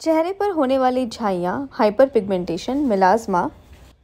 चेहरे पर होने वाली झाइयाँ हाइपर पिगमेंटेशन मिलाजमा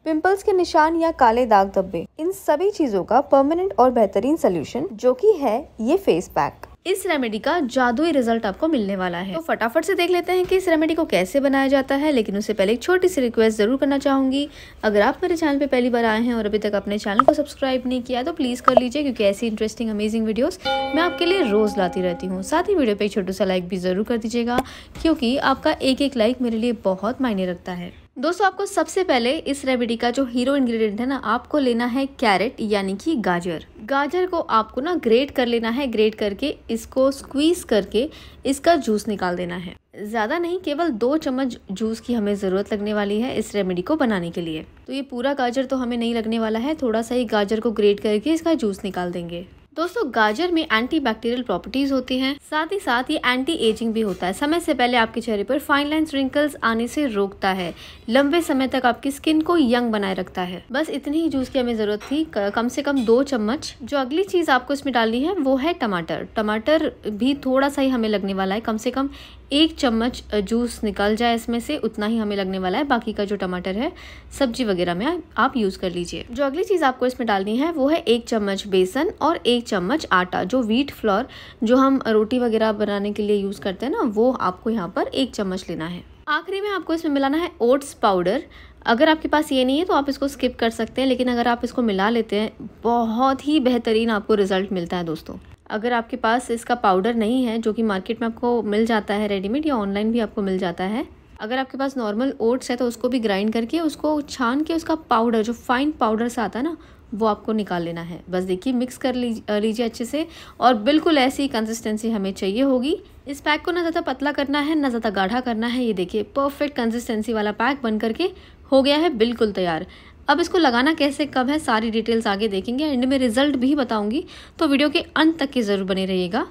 पिंपल्स के निशान या काले दाग धब्बे इन सभी चीज़ों का परमानेंट और बेहतरीन सोल्यूशन जो कि है ये फेस पैक इस रेमेडी का जादुई रिजल्ट आपको मिलने वाला है तो फटाफट से देख लेते हैं कि इस रेमेडी को कैसे बनाया जाता है लेकिन उससे पहले एक छोटी सी रिक्वेस्ट ज़रूर करना चाहूँगी अगर आप मेरे चैनल पर पहली बार आए हैं और अभी तक अपने चैनल को सब्सक्राइब नहीं किया तो प्लीज़ कर लीजिए क्योंकि ऐसी इंटरेस्टिंग अमेजिंग वीडियोज़ मैं आपके लिए रोज़ लाती रहती हूँ साथ ही वीडियो पर एक छोटा सा लाइक भी ज़रूर कर दीजिएगा क्योंकि आपका एक एक लाइक मेरे लिए बहुत मायने रखता है दोस्तों आपको सबसे पहले इस रेमेडी का जो हीरो इंग्रेडिएंट है ना आपको लेना है कैरेट यानी कि गाजर गाजर को आपको ना ग्रेट कर लेना है ग्रेट करके इसको स्क्वीज़ करके इसका जूस निकाल देना है ज़्यादा नहीं केवल दो चम्मच जूस की हमें ज़रूरत लगने वाली है इस रेमेडी को बनाने के लिए तो ये पूरा गाजर तो हमें नहीं लगने वाला है थोड़ा सा ही गाजर को ग्रेट करके इसका जूस निकाल देंगे दोस्तों गाजर में एंटी बैक्टीरियल प्रॉपर्टीज होती हैं साथ ही साथ ये एंटी एजिंग भी होता है समय से पहले आपके चेहरे पर फाइन लाइन रिंकल्स आने से रोकता है लंबे समय तक आपकी स्किन को यंग बनाए रखता है बस इतनी ही जूस की हमें जरूरत थी कम से कम दो चम्मच जो अगली चीज आपको इसमें डालनी है वो है टमाटर टमाटर भी थोड़ा सा ही हमें लगने वाला है कम से कम एक चम्मच जूस निकल जाए इसमें से उतना ही हमें लगने वाला है बाकी का जो टमाटर है सब्जी वगैरह में आप यूज़ कर लीजिए जो अगली चीज़ आपको इसमें डालनी है वो है एक चम्मच बेसन और एक चम्मच आटा जो व्हीट फ्लोर जो हम रोटी वगैरह बनाने के लिए यूज़ करते हैं ना वो आपको यहाँ पर एक चम्मच लेना है आखिरी में आपको इसमें मिलाना है ओट्स पाउडर अगर आपके पास ये नहीं है तो आप इसको स्किप कर सकते हैं लेकिन अगर आप इसको मिला लेते हैं बहुत ही बेहतरीन आपको रिज़ल्ट मिलता है दोस्तों अगर आपके पास इसका पाउडर नहीं है जो कि मार्केट में आपको मिल जाता है रेडीमेड या ऑनलाइन भी आपको मिल जाता है अगर आपके पास नॉर्मल ओट्स है तो उसको भी ग्राइंड करके उसको छान के उसका पाउडर जो फाइन पाउडर सा आता है ना वो आपको निकाल लेना है बस देखिए मिक्स कर लीजिए अच्छे से और बिल्कुल ऐसी कंसिस्टेंसी हमें चाहिए होगी इस पैक को ना ज़्यादा पतला करना है ना ज़्यादा गाढ़ा करना है ये देखिए परफेक्ट कंसिस्टेंसी वाला पैक बन करके हो गया है बिल्कुल तैयार अब इसको लगाना कैसे कब है सारी डिटेल्स आगे देखेंगे एंड में रिजल्ट भी बताऊँगी तो वीडियो के अंत तक की ज़रूर बने रहिएगा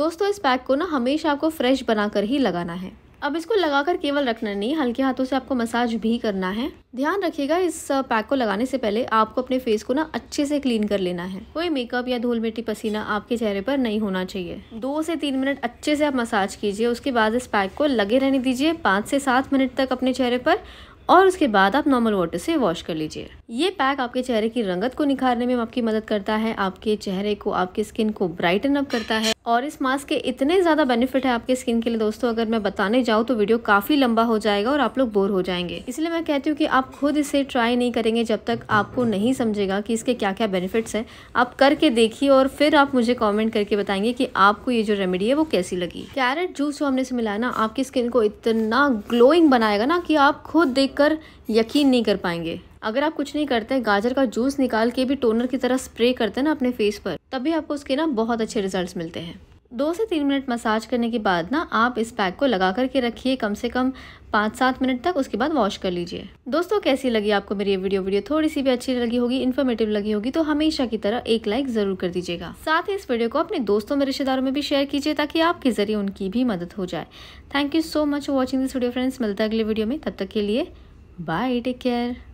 दोस्तों इस पैक को ना हमेशा आपको फ्रेश बनाकर ही लगाना है अब इसको लगाकर केवल रखना नहीं हल्के हाथों से आपको मसाज भी करना है ध्यान रखिएगा इस पैक को लगाने से पहले आपको अपने फेस को ना अच्छे से क्लीन कर लेना है कोई मेकअप या धूल मिट्टी पसीना आपके चेहरे पर नहीं होना चाहिए दो से तीन मिनट अच्छे से आप मसाज कीजिए उसके बाद इस पैक को लगे रहने दीजिए पाँच से सात मिनट तक अपने चेहरे पर और उसके बाद आप नॉर्मल वाटर से वॉश कर लीजिए ये पैक आपके चेहरे की रंगत को निखारने में आपकी मदद करता है आपके चेहरे को आपकी स्किन को ब्राइटन अप करता है और इस मास्क के इतने ज़्यादा बेनिफिट है आपके स्किन के लिए दोस्तों अगर मैं बताने जाऊँ तो वीडियो काफ़ी लंबा हो जाएगा और आप लोग बोर हो जाएंगे इसलिए मैं कहती हूँ कि आप खुद इसे ट्राई नहीं करेंगे जब तक आपको नहीं समझेगा कि इसके क्या क्या बेनिफिट्स हैं आप करके देखिए और फिर आप मुझे कॉमेंट करके बताएंगे की आपको ये जो रेमेडी है वो कैसी लगी कैरेट जूस जो हमने से मिलाया ना आपकी स्किन को इतना ग्लोइंग बनाएगा ना कि आप खुद देख कर यकीन नहीं कर पाएंगे अगर आप कुछ नहीं करते गाजर का जूस निकाल के भी टोनर की तरह स्प्रे करते ना अपने फेस पर तभी आपको उसके ना बहुत अच्छे रिजल्ट मिलते हैं दो से तीन मिनट मसाज करने के बाद ना आप इस पैक को लगा करके रखिए कम से कम पाँच सात मिनट तक उसके बाद वॉश कर लीजिए दोस्तों कैसी लगी आपको मेरी ये वीडियो वीडियो थोड़ी सी भी अच्छी लगी होगी इन्फॉर्मेटिव लगी होगी तो हमेशा की तरह एक लाइक ज़रूर कर दीजिएगा साथ ही इस वीडियो को अपने दोस्तों में रिश्तेदारों में भी शेयर कीजिए ताकि आपके ज़रिए उनकी भी मदद हो जाए thank you so much for watching this video friends मिलता है अगले वीडियो में तब तक के लिए Bye, take care.